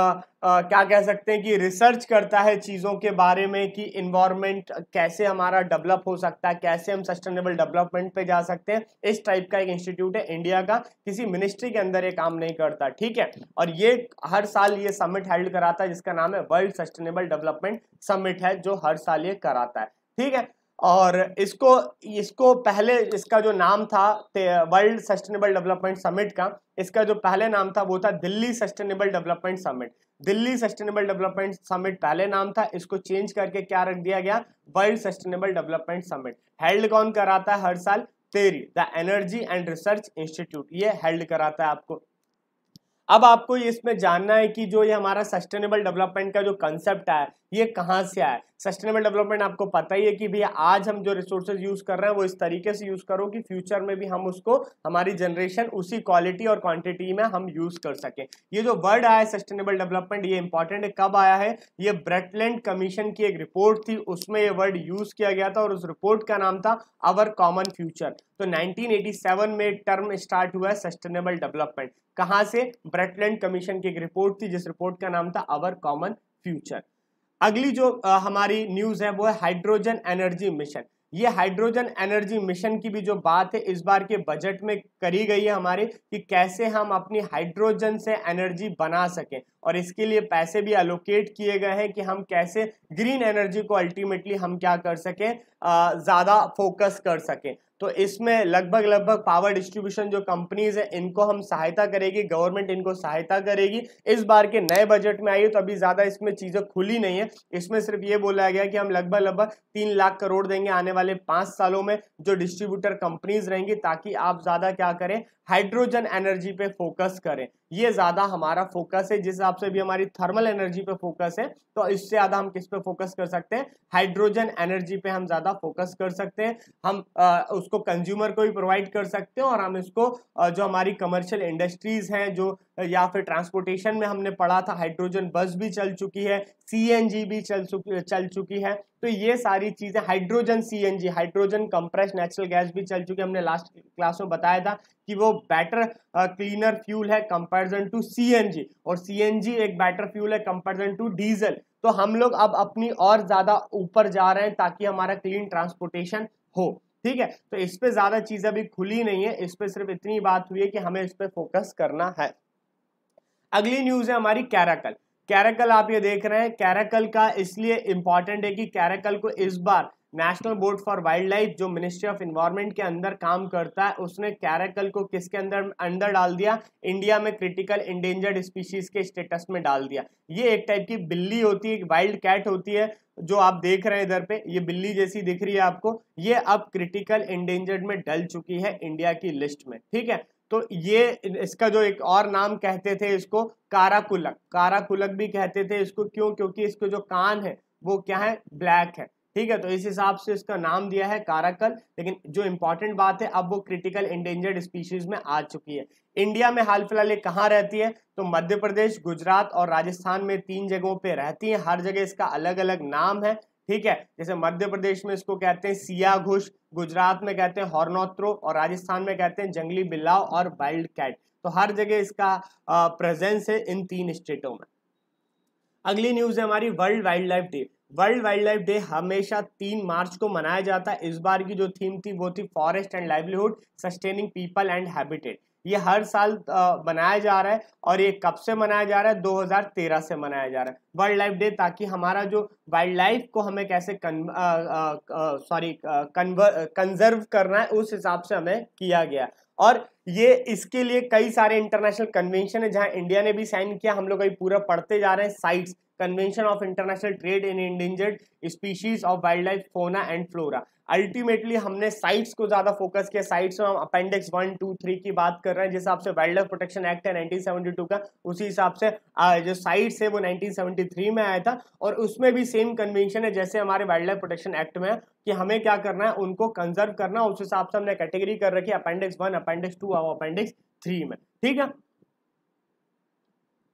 आ, क्या कह सकते हैं कि रिसर्च करता है चीज़ों के बारे में कि इन्वायरमेंट कैसे हमारा डेवलप हो सकता है कैसे हम सस्टेनेबल डेवलपमेंट पे जा सकते हैं इस टाइप का एक इंस्टीट्यूट है इंडिया का किसी मिनिस्ट्री के अंदर ये काम नहीं करता ठीक है और ये हर साल ये समिट हेल्ड कराता है जिसका नाम है वर्ल्ड सस्टेनेबल डेवलपमेंट समिट है जो हर साल ये कराता है ठीक है और इसको इसको पहले इसका जो नाम था वर्ल्ड सस्टेनेबल डेवलपमेंट समिट का इसका जो पहले नाम था वो था Delhi sustainable development summit Delhi sustainable development summit पहले नाम था इसको चेंज करके क्या रख दिया गया world sustainable development summit held कौन कराता है हर साल TERI the energy and research institute ये हेल्ड कराता है आपको अब आपको इसमें जानना है कि जो ये हमारा सस्टेनेबल डेवलपमेंट का जो कंसेप्ट है ये कहाँ से आया सस्टेनेबल डेवलपमेंट आपको पता ही है कि भैया आज हम जो रिसोर्सेज यूज कर रहे हैं वो इस तरीके से यूज करो कि फ्यूचर में भी हम उसको हमारी जनरेशन उसी क्वालिटी और क्वांटिटी में हम यूज कर सकें ये जो वर्ड आया है सस्टेनेबल डेवलपमेंट ये इंपॉर्टेंट है कब आया है ये ब्रेटलैंड कमीशन की एक रिपोर्ट थी उसमें ये वर्ड यूज किया गया था और उस रिपोर्ट का नाम था अवर कॉमन फ्यूचर तो नाइनटीन में टर्म स्टार्ट हुआ है सस्टेनेबल डेवलपमेंट कहाँ से ब्रेटलैंड कमीशन की एक रिपोर्ट थी जिस रिपोर्ट का नाम था अवर कॉमन फ्यूचर अगली जो हमारी न्यूज़ है वो है हाइड्रोजन एनर्जी मिशन ये हाइड्रोजन एनर्जी मिशन की भी जो बात है इस बार के बजट में करी गई है हमारे कि कैसे हम अपनी हाइड्रोजन से एनर्जी बना सकें और इसके लिए पैसे भी एलोकेट किए गए हैं कि हम कैसे ग्रीन एनर्जी को अल्टीमेटली हम क्या कर सकें ज़्यादा फोकस कर सकें तो इसमें लगभग लगभग पावर डिस्ट्रीब्यूशन जो कंपनीज है इनको हम सहायता करेगी गवर्नमेंट इनको सहायता करेगी इस बार के नए बजट में आई तो अभी ज़्यादा इसमें चीज़ें खुली नहीं है इसमें सिर्फ ये बोला गया कि हम लगभग लगभग तीन लाख करोड़ देंगे आने वाले पाँच सालों में जो डिस्ट्रीब्यूटर कंपनीज रहेंगी ताकि आप ज़्यादा क्या करें हाइड्रोजन एनर्जी पे फोकस करें ये ज़्यादा हमारा फोकस है जिस हिसाब से भी हमारी थर्मल एनर्जी पे फोकस है तो इससे ज़्यादा हम किस पे फोकस कर सकते हैं हाइड्रोजन एनर्जी पे हम ज़्यादा फोकस कर सकते हैं हम आ, उसको कंज्यूमर को भी प्रोवाइड कर सकते हैं और हम इसको आ, जो हमारी कमर्शियल इंडस्ट्रीज़ हैं जो या फिर ट्रांसपोर्टेशन में हमने पढ़ा था हाइड्रोजन बस भी चल चुकी है सी भी चल चुकी चल चुकी है तो ये सारी चीज़ें hydrogen C hydrogen compress natural gas भी चल चुकी है हमने लास्ट क्लास में बताया था कि वो बेटर क्लीनर फ्यूल है कंपेरिजन टू सी और सी एक बेटर फ्यूल है कंपेरिजन टू डीजल तो हम लोग अब अपनी और ज़्यादा ऊपर जा रहे हैं ताकि हमारा क्लीन ट्रांसपोर्टेशन हो ठीक है तो इस पर ज़्यादा चीजें अभी खुली नहीं है इस पर सिर्फ इतनी बात हुई है कि हमें इस पर फोकस करना है अगली न्यूज है हमारी कैराकल कैराकल आप ये देख रहे हैं कैराकल का इसलिए इम्पॉर्टेंट है कि कैराकल को इस बार national board for wildlife जो मिनिस्ट्री ऑफ इन्वायरमेंट के अंदर काम करता है उसने कैराकल को किसके अंदर अंदर डाल दिया इंडिया में क्रिटिकल इंडेंजर्ड स्पीशीज के स्टेटस में डाल दिया ये एक टाइप की बिल्ली होती है वाइल्ड कैट होती है जो आप देख रहे हैं इधर पे ये बिल्ली जैसी दिख रही है आपको ये अब क्रिटिकल इंडेंजर्ड में डल चुकी है इंडिया की लिस्ट में ठीक है तो ये इसका जो एक और नाम कहते थे इसको काराकुलक काराकुलक भी कहते थे इसको क्यों क्योंकि इसके जो कान है वो क्या है ब्लैक है ठीक है तो इस हिसाब से इसका नाम दिया है काराकल लेकिन जो इंपॉर्टेंट बात है अब वो क्रिटिकल इंडेंजर्ड स्पीशीज में आ चुकी है इंडिया में हाल फिलहाल ये कहाँ रहती है तो मध्य प्रदेश गुजरात और राजस्थान में तीन जगहों पे रहती है हर जगह इसका अलग अलग नाम है ठीक है जैसे मध्य प्रदेश में इसको कहते हैं सिया घुस गुजरात में कहते हैं हॉर्नोत्रो और राजस्थान में कहते हैं जंगली बिल्लाव और वाइल्ड कैट तो हर जगह इसका प्रेजेंस है इन तीन स्टेटों में अगली न्यूज है हमारी world wildlife day world wildlife day हमेशा तीन मार्च को मनाया जाता है इस बार की जो थीम थी वो थी forest and livelihood sustaining people and habitat ये हर साल बनाया जा रहा है और ये कब से मनाया जा रहा है 2013 से मनाया जा रहा है वर्ल्ड लाइफ डे ताकि हमारा जो वाइल्ड लाइफ को हमें कैसे सॉरी कंजर्व करना है उस हिसाब से हमें किया गया और ये इसके लिए कई सारे इंटरनेशनल कन्वेंशन है जहां इंडिया ने भी साइन किया हम लोग अभी पूरा पढ़ते जा रहे हैं CITES convention of international trade in endangered species of wildlife fauna and flora ultimately हमने साइट्स को ज़्यादा फोकस किया साइट्स में हम अपेंडिक्स वन टू थ्री की बात कर रहे हैं जिस हिसाब से वाइल्ड लाइफ प्रोटेक्शन एक्ट है 1972 का उसी हिसाब से जो साइट्स है वो 1973 में आया था और उसमें भी सेम कन्वेंशन है जैसे हमारे वाइल्ड लाइफ प्रोटेक्शन एक्ट में कि हमें क्या करना है उनको कंजर्व करना उस हिसाब से हमने कैटेगरी कर रखी अपेंडिक्स वन अपेंडिक्स टू और अपेंडिक्स थ्री में ठीक है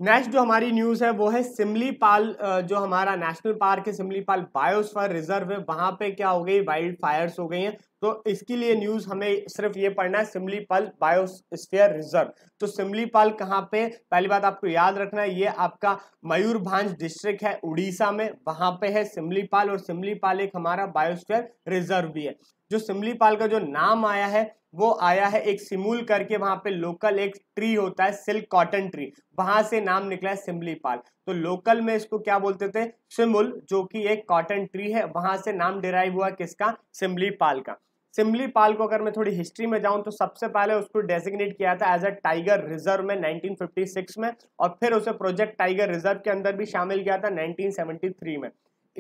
नेक्स्ट जो हमारी न्यूज़ है वो है सिमली पाल जो हमारा नेशनल पार्क है सिमली पाल बायोस्फीयर रिजर्व है वहाँ पे क्या हो गई वाइल्ड फायर्स हो गई हैं तो इसके लिए न्यूज़ हमें सिर्फ ये पढ़ना है सिमली पाल बायोस्फीयर रिजर्व तो सिमली पाल कहाँ पे पहली बात आपको याद रखना है ये आपका मयूरभांज डिस्ट्रिक्ट है उड़ीसा में वहाँ पे है सिमली पाल और सिमली पाल एक हमारा बायोस्फेयर रिजर्व भी है जो सिमलीपाल का जो नाम आया है वो आया है एक सिमूल करके वहां पे लोकल एक ट्री होता है सिल्क कॉटन ट्री वहां से नाम निकला है सिमलीपाल तो लोकल में इसको क्या बोलते थे सिमुल जो कि एक कॉटन ट्री है वहां से नाम डिराइव हुआ किसका सिमलीपाल का पाल को अगर मैं थोड़ी हिस्ट्री में जाऊं तो सबसे पहले उसको डेजिग्नेट किया था एज अ टाइगर रिजर्व में 1956 में और फिर उसे प्रोजेक्ट टाइगर रिजर्व के अंदर भी शामिल किया था 1973 में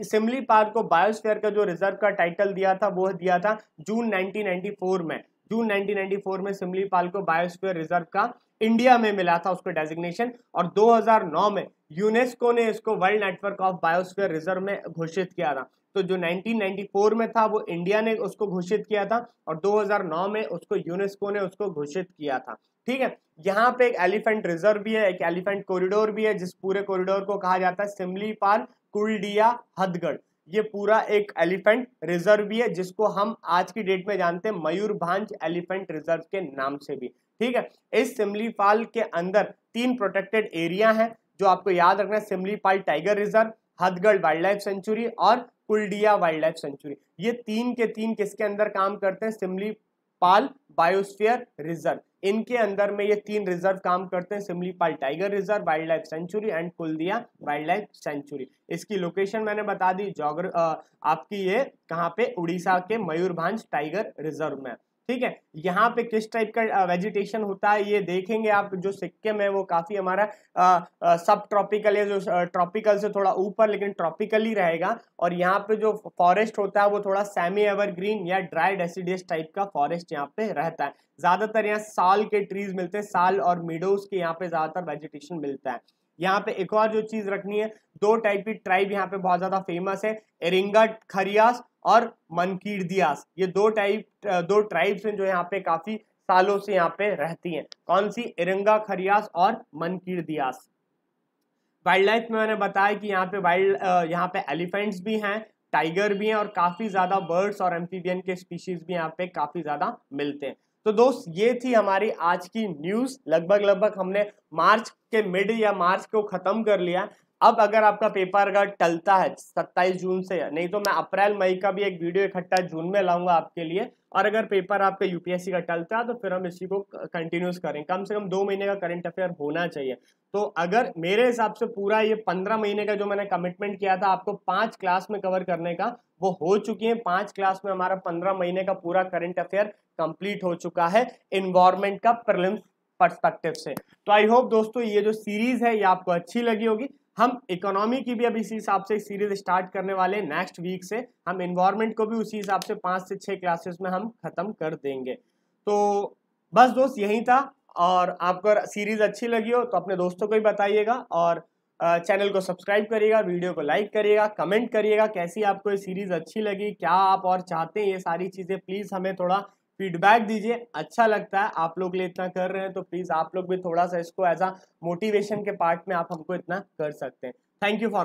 सिमली पार्क को बायोस्फेयर का जो रिजर्व का टाइटल दिया था वो दिया था जून 1994 में जून 1994 में सिमली पाल को बायोस्फीयर रिजर्व का इंडिया में मिला था उसको डेजिग्नेशन और 2009 में यूनेस्को ने इसको world network of biosphere reserve में घोषित किया था तो जो 1994 में था वो इंडिया ने उसको घोषित किया था और 2009 में उसको यूनेस्को ने उसको घोषित किया था ठीक है यहाँ पे एक एलिफेंट रिजर्व भी है एक एलिफेंट कॉरिडोर भी है जिस पूरे कॉरिडोर को कहा जाता है सिमली पाल कुलडिया हदगढ़ ये पूरा एक एलिफेंट रिजर्व भी है जिसको हम आज की डेट में जानते हैं मयूर भांज एलिफेंट रिजर्व के नाम से भी ठीक है इस सिमलीपाल के अंदर तीन प्रोटेक्टेड एरिया हैं जो आपको याद रखना है Similipal tiger reserve Hadgarh wildlife sanctuary और कुलडिया वाइल्ड लाइफ सेंचुरी ये तीन के तीन किसके अंदर काम करते हैं सिमलीपाल बायोस्फियर रिजर्व इनके अंदर में ये तीन रिजर्व काम करते हैं Similipal tiger reserve wildlife sanctuary and Kuldiha wildlife sanctuary इसकी लोकेशन मैंने बता दी जोग्र आपकी ये कहाँ पे उड़ीसा के मयूरभंज टाइगर रिजर्व में ठीक है यहाँ पे किस टाइप का वेजिटेशन होता है ये देखेंगे आप जो सिक्किम है वो काफ़ी हमारा आ, आ, सब ट्रॉपिकल है जो ट्रॉपिकल से थोड़ा ऊपर लेकिन ट्रॉपिकल ही रहेगा और यहाँ पे जो फॉरेस्ट होता है वो थोड़ा सेमी एवरग्रीन या ड्राई डेसिडियस टाइप का फॉरेस्ट यहाँ पे रहता है ज़्यादातर यहाँ साल के ट्रीज मिलते हैं साल और मीडोज के यहाँ पे ज़्यादातर वेजिटेशन मिलता है यहाँ पे एक और जो चीज़ रखनी है दो टाइप की ट्राइब यहाँ पे बहुत ज़्यादा फेमस है एरिंगा खरियास और मनकीर्दियास ये दो टाइप दो ट्राइब्स हैं जो यहाँ पे काफी सालों से यहाँ पे रहती हैं कौन सी इरंगा खरियास और मनकीर्दियास वाइल्ड लाइफ में मैंने बताया कि यहाँ पे वाइल्ड यहाँ पे एलिफेंट्स भी हैं टाइगर भी हैं और काफ़ी ज़्यादा बर्ड्स और एम्फीबियन के स्पीशीज भी यहाँ पे काफ़ी ज़्यादा मिलते हैं तो दोस्त ये थी हमारी आज की न्यूज़ लगभग लगभग हमने मार्च के मिड या मार्च को ख़त्म कर लिया अब अगर आपका पेपर अगर टलता है 27 जून से नहीं तो मैं अप्रैल मई का भी एक वीडियो इकट्ठा जून में लाऊंगा आपके लिए और अगर पेपर आपका यूपीएससी का टलता है तो फिर हम इसी को कंटिन्यूस करें कम से कम दो महीने का करंट अफेयर होना चाहिए तो अगर मेरे हिसाब से पूरा ये पंद्रह महीने का जो मैंने कमिटमेंट किया था आपको पांच क्लास में कवर करने का वो हो चुकी है पांच क्लास में हमारा पंद्रह महीने का पूरा करंट अफेयर कंप्लीट हो चुका है इन्वायरमेंट का प्रलिम्स पर्सपेक्टिव से तो आई होप दोस्तों ये जो सीरीज है ये आपको अच्छी लगी होगी हम इकोनॉमी की भी अब इसी हिसाब से सीरीज स्टार्ट करने वाले नेक्स्ट वीक से हम इन्वायरमेंट को भी उसी हिसाब से पाँच से छः क्लासेस में हम ख़त्म कर देंगे तो बस दोस्त यही था और आपको सीरीज़ अच्छी लगी हो तो अपने दोस्तों को भी बताइएगा और चैनल को सब्सक्राइब करिएगा वीडियो को लाइक करिएगा कमेंट करिएगा कैसी आपको ये सीरीज़ अच्छी लगी क्या आप और चाहते हैं ये सारी चीज़ें प्लीज़ हमें थोड़ा फीडबैक दीजिए अच्छा लगता है आप लोग लिए इतना कर रहे हैं तो प्लीज़ आप लोग भी थोड़ा सा इसको एज अ मोटिवेशन के पार्ट में आप हमको इतना कर सकते हैं थैंक यू फॉर